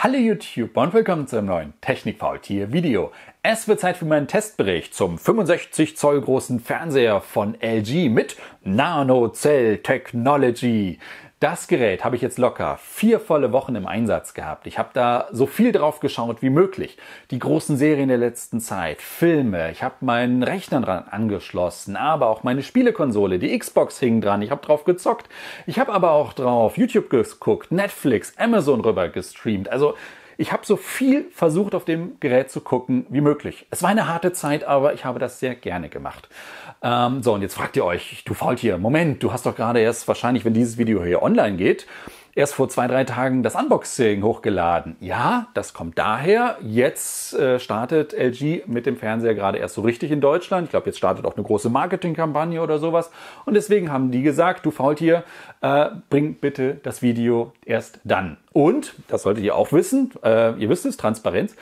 Hallo YouTube und willkommen zu einem neuen technik Technikfaultier Video. Es wird Zeit für meinen Testbericht zum 65 Zoll großen Fernseher von LG mit Nano Cell Technology. Das Gerät habe ich jetzt locker vier volle Wochen im Einsatz gehabt. Ich habe da so viel drauf geschaut wie möglich. Die großen Serien der letzten Zeit, Filme, ich habe meinen Rechner dran angeschlossen, aber auch meine Spielekonsole, die Xbox hing dran, ich habe drauf gezockt. Ich habe aber auch drauf YouTube geguckt, Netflix, Amazon rüber gestreamt. Also ich habe so viel versucht, auf dem Gerät zu gucken, wie möglich. Es war eine harte Zeit, aber ich habe das sehr gerne gemacht. Ähm, so, und jetzt fragt ihr euch, du Faultier, Moment, du hast doch gerade erst wahrscheinlich, wenn dieses Video hier online geht, erst vor zwei, drei Tagen das Unboxing hochgeladen. Ja, das kommt daher. Jetzt äh, startet LG mit dem Fernseher gerade erst so richtig in Deutschland. Ich glaube, jetzt startet auch eine große Marketingkampagne oder sowas. Und deswegen haben die gesagt, du Faultier, äh, bring bitte das Video erst dann. Und, das solltet ihr auch wissen, äh, ihr wisst es, Transparenz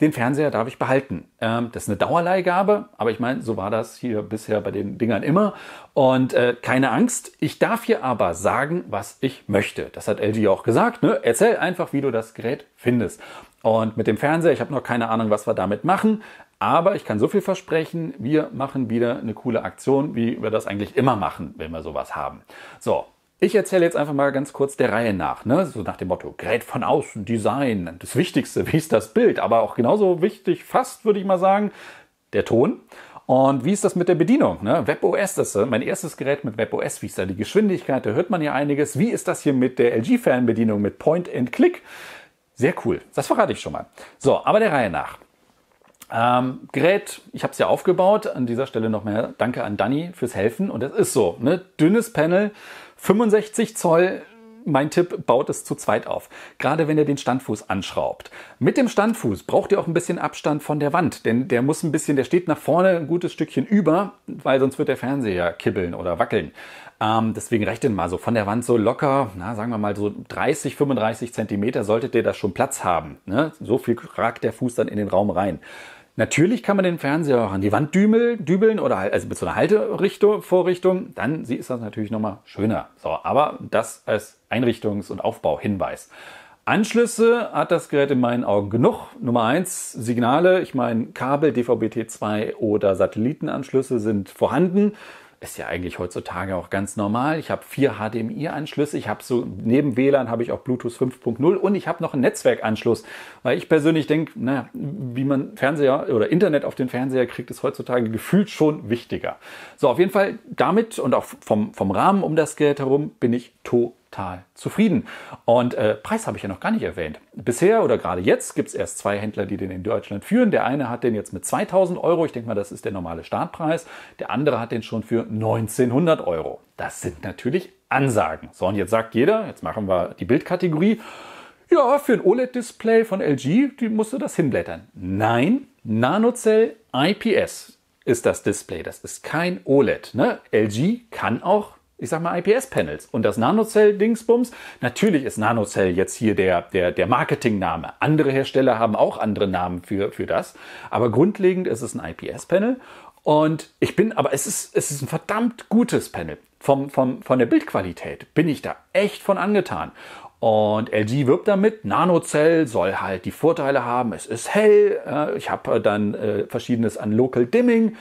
den Fernseher darf ich behalten. Ähm, das ist eine Dauerleihgabe, aber ich meine, so war das hier bisher bei den Dingern immer. Und äh, keine Angst, ich darf hier aber sagen, was ich möchte. Das hat LG auch gesagt. Ne? Erzähl einfach, wie du das Gerät findest. Und mit dem Fernseher, ich habe noch keine Ahnung, was wir damit machen. Aber ich kann so viel versprechen, wir machen wieder eine coole Aktion, wie wir das eigentlich immer machen, wenn wir sowas haben. So, ich erzähle jetzt einfach mal ganz kurz der Reihe nach, ne? so nach dem Motto, Gerät von außen, Design, das Wichtigste, wie ist das Bild, aber auch genauso wichtig, fast würde ich mal sagen, der Ton. Und wie ist das mit der Bedienung? Ne? WebOS, das ist äh, mein erstes Gerät mit WebOS. Wie ist da die Geschwindigkeit? Da hört man ja einiges. Wie ist das hier mit der LG-Fernbedienung mit Point and Click? Sehr cool. Das verrate ich schon mal. So, aber der Reihe nach. Ähm, Gerät, ich habe es ja aufgebaut. An dieser Stelle noch mehr Danke an Danny fürs Helfen. Und es ist so, ne? dünnes Panel, 65 Zoll mein Tipp, baut es zu zweit auf. Gerade wenn ihr den Standfuß anschraubt. Mit dem Standfuß braucht ihr auch ein bisschen Abstand von der Wand, denn der muss ein bisschen, der steht nach vorne ein gutes Stückchen über, weil sonst wird der Fernseher kibbeln oder wackeln. Ähm, deswegen rechnet mal so von der Wand so locker, na, sagen wir mal so 30, 35 Zentimeter solltet ihr da schon Platz haben. Ne? So viel ragt der Fuß dann in den Raum rein. Natürlich kann man den Fernseher auch an die Wand dümeln, dübeln oder halt, also mit so einer Halterichtung, Vorrichtung, dann ist das natürlich nochmal schöner. So, aber das als Einrichtungs- und Aufbauhinweis. Anschlüsse hat das Gerät in meinen Augen genug. Nummer eins Signale, ich meine Kabel, DVB-T2 oder Satellitenanschlüsse sind vorhanden ist ja eigentlich heutzutage auch ganz normal. Ich habe vier HDMI-Anschlüsse, ich habe so neben WLAN habe ich auch Bluetooth 5.0 und ich habe noch einen Netzwerkanschluss, weil ich persönlich denke, naja, wie man Fernseher oder Internet auf den Fernseher kriegt, ist heutzutage gefühlt schon wichtiger. So, auf jeden Fall damit und auch vom, vom Rahmen um das Gerät herum bin ich total total zufrieden. Und äh, Preis habe ich ja noch gar nicht erwähnt. Bisher oder gerade jetzt gibt es erst zwei Händler, die den in Deutschland führen. Der eine hat den jetzt mit 2000 Euro, ich denke mal, das ist der normale Startpreis. Der andere hat den schon für 1900 Euro. Das sind natürlich Ansagen. So, und jetzt sagt jeder, jetzt machen wir die Bildkategorie. Ja, für ein OLED-Display von LG, die musste das hinblättern. Nein, Nanocell IPS ist das Display. Das ist kein OLED. Ne? LG kann auch ich sag mal, IPS-Panels. Und das Nanocell-Dingsbums, natürlich ist Nanocell jetzt hier der, der, der Marketingname. Andere Hersteller haben auch andere Namen für, für das. Aber grundlegend ist es ein IPS-Panel. Und ich bin, aber es ist, es ist ein verdammt gutes Panel. Vom, vom, von der Bildqualität bin ich da echt von angetan. Und LG wirbt damit, Nanocell soll halt die Vorteile haben, es ist hell, äh, ich habe äh, dann äh, verschiedenes an Local Dimming,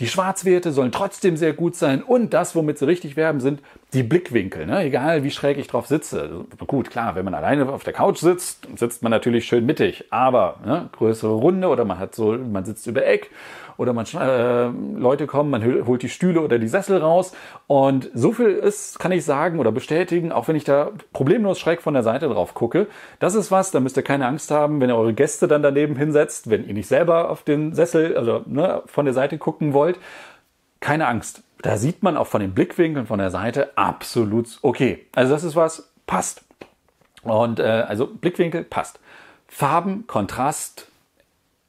die Schwarzwerte sollen trotzdem sehr gut sein und das, womit sie richtig werben, sind die Blickwinkel, ne? egal wie schräg ich drauf sitze. Gut, klar, wenn man alleine auf der Couch sitzt, sitzt man natürlich schön mittig, aber ne, größere Runde oder man hat so, man sitzt über Eck oder man äh, Leute kommen, man holt die Stühle oder die Sessel raus und so viel ist, kann ich sagen oder bestätigen, auch wenn ich da problemlos schräg von der Seite drauf gucke, das ist was, da müsst ihr keine Angst haben, wenn ihr eure Gäste dann daneben hinsetzt, wenn ihr nicht selber auf den Sessel, also ne, von der Seite gucken wollt, keine Angst da sieht man auch von den Blickwinkeln von der Seite absolut okay. Also das ist was, passt. Und äh, also Blickwinkel passt. Farben, Kontrast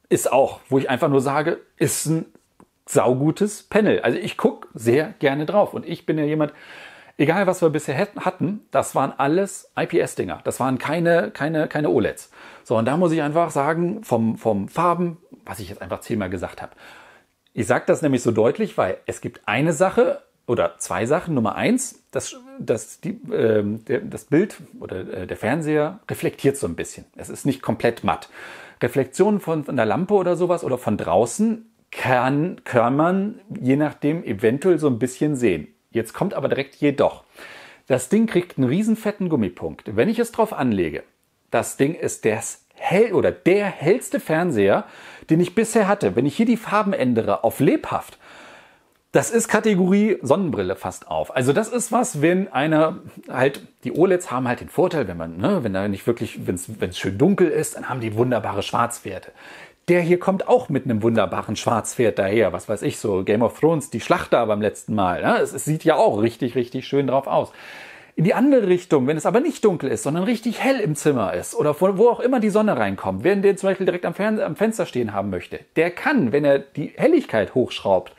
ist auch, wo ich einfach nur sage, ist ein saugutes Panel. Also ich gucke sehr gerne drauf. Und ich bin ja jemand, egal was wir bisher hatten, das waren alles IPS-Dinger. Das waren keine, keine, keine OLEDs. So, und da muss ich einfach sagen, vom, vom Farben, was ich jetzt einfach zehnmal gesagt habe, ich sage das nämlich so deutlich, weil es gibt eine Sache oder zwei Sachen. Nummer eins, das, das, die, äh, das Bild oder äh, der Fernseher reflektiert so ein bisschen. Es ist nicht komplett matt. Reflektionen von, von der Lampe oder sowas oder von draußen kann, kann man je nachdem eventuell so ein bisschen sehen. Jetzt kommt aber direkt jedoch. Das Ding kriegt einen riesen fetten Gummipunkt. Wenn ich es drauf anlege, das Ding ist das hell oder der hellste Fernseher, den ich bisher hatte, wenn ich hier die Farben ändere auf lebhaft, das ist Kategorie Sonnenbrille fast auf. Also das ist was, wenn einer halt, die OLEDs haben halt den Vorteil, wenn man, ne, wenn da nicht wirklich, wenn es schön dunkel ist, dann haben die wunderbare Schwarzwerte. Der hier kommt auch mit einem wunderbaren Schwarzwert daher. Was weiß ich, so Game of Thrones, die Schlacht da beim letzten Mal. Ne? Es, es sieht ja auch richtig, richtig schön drauf aus in die andere Richtung, wenn es aber nicht dunkel ist, sondern richtig hell im Zimmer ist oder von wo auch immer die Sonne reinkommt, wer den zum Beispiel direkt am, Fern am Fenster stehen haben möchte, der kann, wenn er die Helligkeit hochschraubt,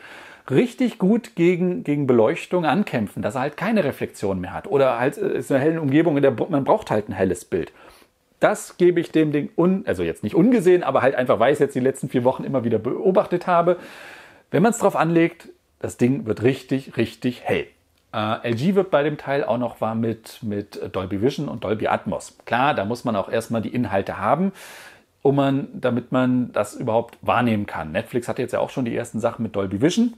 richtig gut gegen, gegen Beleuchtung ankämpfen, dass er halt keine Reflexion mehr hat oder halt äh, ist eine einer hellen Umgebung, in der man braucht halt ein helles Bild. Das gebe ich dem Ding, un, also jetzt nicht ungesehen, aber halt einfach, weil ich es jetzt die letzten vier Wochen immer wieder beobachtet habe. Wenn man es drauf anlegt, das Ding wird richtig, richtig hell. Äh, LG wird bei dem Teil auch noch warm mit, mit Dolby Vision und Dolby Atmos. Klar, da muss man auch erstmal die Inhalte haben, um man, damit man das überhaupt wahrnehmen kann. Netflix hat jetzt ja auch schon die ersten Sachen mit Dolby Vision.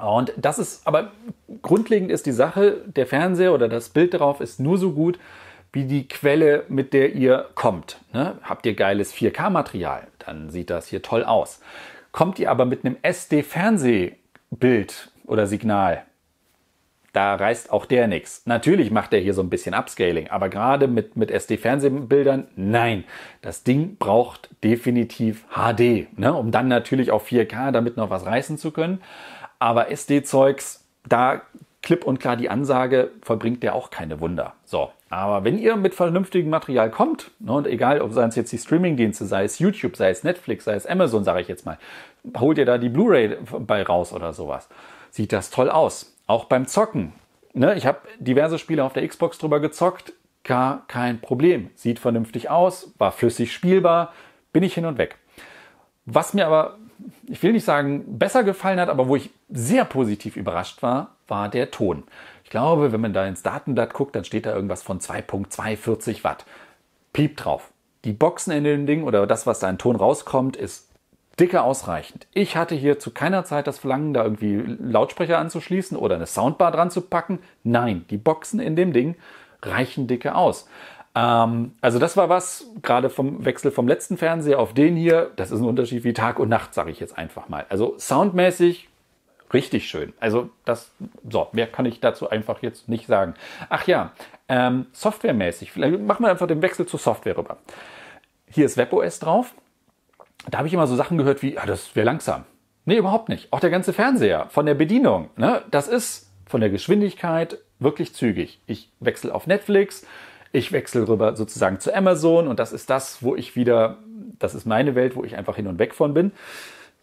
Und das ist, aber grundlegend ist die Sache, der Fernseher oder das Bild darauf ist nur so gut, wie die Quelle, mit der ihr kommt. Ne? Habt ihr geiles 4K-Material, dann sieht das hier toll aus. Kommt ihr aber mit einem SD-Fernsehbild oder Signal, da reißt auch der nichts. Natürlich macht er hier so ein bisschen Upscaling, aber gerade mit, mit SD-Fernsehbildern, nein. Das Ding braucht definitiv HD, ne? um dann natürlich auch 4K damit noch was reißen zu können. Aber SD-Zeugs, da klipp und klar die Ansage, vollbringt der auch keine Wunder. So, aber wenn ihr mit vernünftigem Material kommt, ne, und egal, ob seien es jetzt die Streaming-Dienste, sei es YouTube, sei es Netflix, sei es Amazon, sage ich jetzt mal, holt ihr da die Blu-ray bei raus oder sowas, sieht das toll aus. Auch beim Zocken. Ne, ich habe diverse Spiele auf der Xbox drüber gezockt, gar kein Problem. Sieht vernünftig aus, war flüssig spielbar, bin ich hin und weg. Was mir aber, ich will nicht sagen, besser gefallen hat, aber wo ich sehr positiv überrascht war, war der Ton. Ich glaube, wenn man da ins Datenblatt guckt, dann steht da irgendwas von 2.240 Watt. Piep drauf. Die Boxen in dem Ding oder das, was da in Ton rauskommt, ist dicke ausreichend. Ich hatte hier zu keiner Zeit das Verlangen, da irgendwie Lautsprecher anzuschließen oder eine Soundbar dran zu packen. Nein, die Boxen in dem Ding reichen dicke aus. Ähm, also das war was, gerade vom Wechsel vom letzten Fernseher auf den hier, das ist ein Unterschied wie Tag und Nacht, sage ich jetzt einfach mal. Also soundmäßig richtig schön. Also das, so, mehr kann ich dazu einfach jetzt nicht sagen. Ach ja, ähm, softwaremäßig, vielleicht machen wir einfach den Wechsel zur Software rüber. Hier ist WebOS drauf da habe ich immer so Sachen gehört wie, ja, ah, das wäre langsam. Nee, überhaupt nicht. Auch der ganze Fernseher von der Bedienung, ne, das ist von der Geschwindigkeit wirklich zügig. Ich wechsle auf Netflix, ich wechsle rüber sozusagen zu Amazon und das ist das, wo ich wieder, das ist meine Welt, wo ich einfach hin und weg von bin.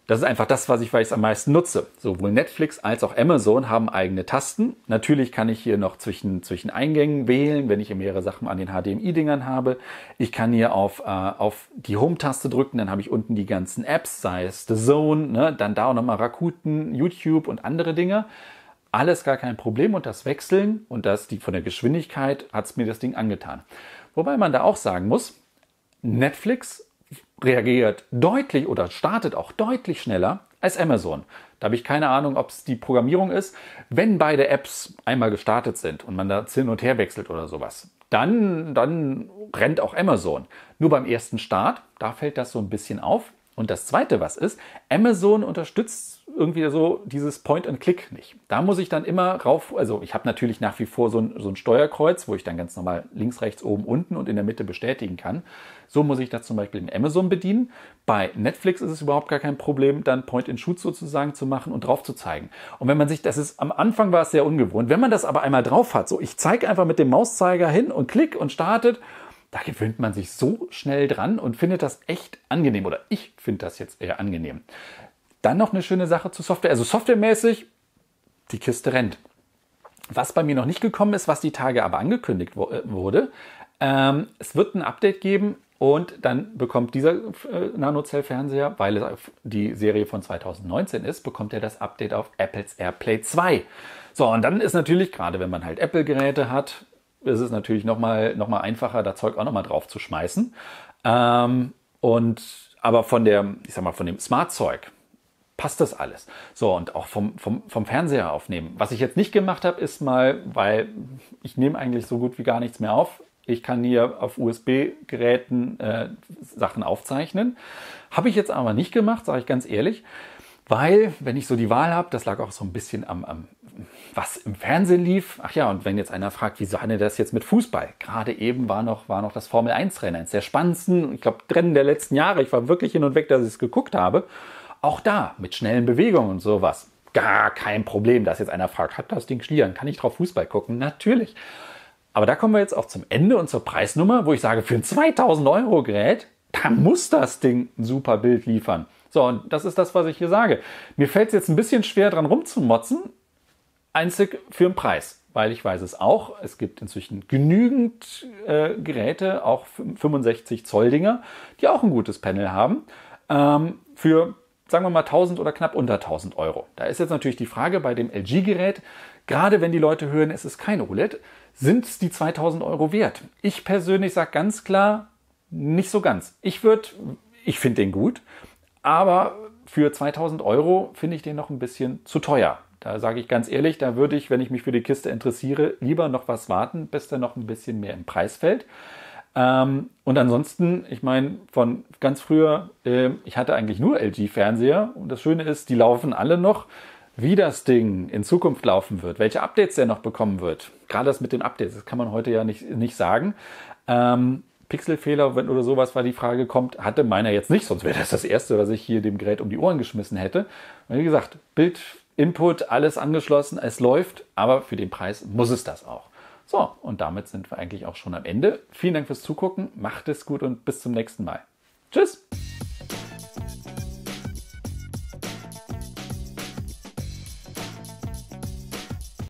Das ist einfach das, was ich, weil ich es am meisten nutze. Sowohl Netflix als auch Amazon haben eigene Tasten. Natürlich kann ich hier noch zwischen, zwischen Eingängen wählen, wenn ich mehrere Sachen an den HDMI-Dingern habe. Ich kann hier auf, äh, auf die Home-Taste drücken, dann habe ich unten die ganzen Apps, sei es The Zone, ne? dann da auch nochmal Rakuten, YouTube und andere Dinge. Alles gar kein Problem und das Wechseln und das die, von der Geschwindigkeit hat es mir das Ding angetan. Wobei man da auch sagen muss, Netflix reagiert deutlich oder startet auch deutlich schneller als Amazon. Da habe ich keine Ahnung, ob es die Programmierung ist. Wenn beide Apps einmal gestartet sind und man da hin und her wechselt oder sowas, dann, dann rennt auch Amazon. Nur beim ersten Start, da fällt das so ein bisschen auf. Und das Zweite, was ist, Amazon unterstützt irgendwie so dieses Point and Click nicht. Da muss ich dann immer rauf, also ich habe natürlich nach wie vor so ein, so ein Steuerkreuz, wo ich dann ganz normal links, rechts, oben, unten und in der Mitte bestätigen kann. So muss ich das zum Beispiel in Amazon bedienen. Bei Netflix ist es überhaupt gar kein Problem, dann Point and Shoot sozusagen zu machen und drauf zu zeigen. Und wenn man sich, das ist, am Anfang war es sehr ungewohnt, wenn man das aber einmal drauf hat, so ich zeige einfach mit dem Mauszeiger hin und klick und startet, da gewöhnt man sich so schnell dran und findet das echt angenehm. Oder ich finde das jetzt eher angenehm. Dann noch eine schöne Sache zu Software. Also softwaremäßig, die Kiste rennt. Was bei mir noch nicht gekommen ist, was die Tage aber angekündigt äh, wurde, ähm, es wird ein Update geben und dann bekommt dieser äh, Nanocell-Fernseher, weil es die Serie von 2019 ist, bekommt er das Update auf Apples AirPlay 2. So, und dann ist natürlich, gerade wenn man halt Apple-Geräte hat, ist es natürlich nochmal noch mal einfacher, da Zeug auch nochmal drauf zu schmeißen. Ähm, und aber von der, ich sag mal, von dem Smart-Zeug, passt das alles. So, und auch vom, vom, vom Fernseher aufnehmen. Was ich jetzt nicht gemacht habe, ist mal, weil ich nehme eigentlich so gut wie gar nichts mehr auf. Ich kann hier auf USB-Geräten äh, Sachen aufzeichnen. Habe ich jetzt aber nicht gemacht, sage ich ganz ehrlich. Weil, wenn ich so die Wahl habe, das lag auch so ein bisschen am, am, was im Fernsehen lief. Ach ja, und wenn jetzt einer fragt, wie sahne das jetzt mit Fußball? Gerade eben war noch, war noch das Formel 1-Rennen, eines der spannendsten, ich glaube, Rennen der letzten Jahre. Ich war wirklich hin und weg, dass ich es geguckt habe. Auch da mit schnellen Bewegungen und sowas. Gar kein Problem, dass jetzt einer fragt, hat das Ding Schlieren? Kann ich drauf Fußball gucken? Natürlich. Aber da kommen wir jetzt auch zum Ende und zur Preisnummer, wo ich sage, für ein 2000 Euro Gerät, da muss das Ding ein super Bild liefern. So, und das ist das, was ich hier sage. Mir fällt es jetzt ein bisschen schwer, dran rumzumotzen, einzig für den Preis, weil ich weiß es auch. Es gibt inzwischen genügend äh, Geräte, auch 65 Zoll Dinger, die auch ein gutes Panel haben. Ähm, für sagen wir mal 1000 oder knapp unter 1000 Euro. Da ist jetzt natürlich die Frage bei dem LG-Gerät, gerade wenn die Leute hören, es ist kein OLED, sind es die 2000 Euro wert? Ich persönlich sage ganz klar, nicht so ganz. Ich würde, ich finde den gut, aber für 2000 Euro finde ich den noch ein bisschen zu teuer. Da sage ich ganz ehrlich, da würde ich, wenn ich mich für die Kiste interessiere, lieber noch was warten, bis der noch ein bisschen mehr im Preis fällt. Ähm, und ansonsten, ich meine, von ganz früher, äh, ich hatte eigentlich nur LG-Fernseher und das Schöne ist, die laufen alle noch. Wie das Ding in Zukunft laufen wird, welche Updates der noch bekommen wird, gerade das mit den Updates, das kann man heute ja nicht, nicht sagen. Ähm, Pixelfehler oder sowas war die Frage kommt, hatte meiner jetzt nicht, sonst wäre das das Erste, was ich hier dem Gerät um die Ohren geschmissen hätte. Wie gesagt, Bild, Input, alles angeschlossen, es läuft, aber für den Preis muss es das auch. So, und damit sind wir eigentlich auch schon am Ende. Vielen Dank fürs Zugucken, macht es gut und bis zum nächsten Mal. Tschüss!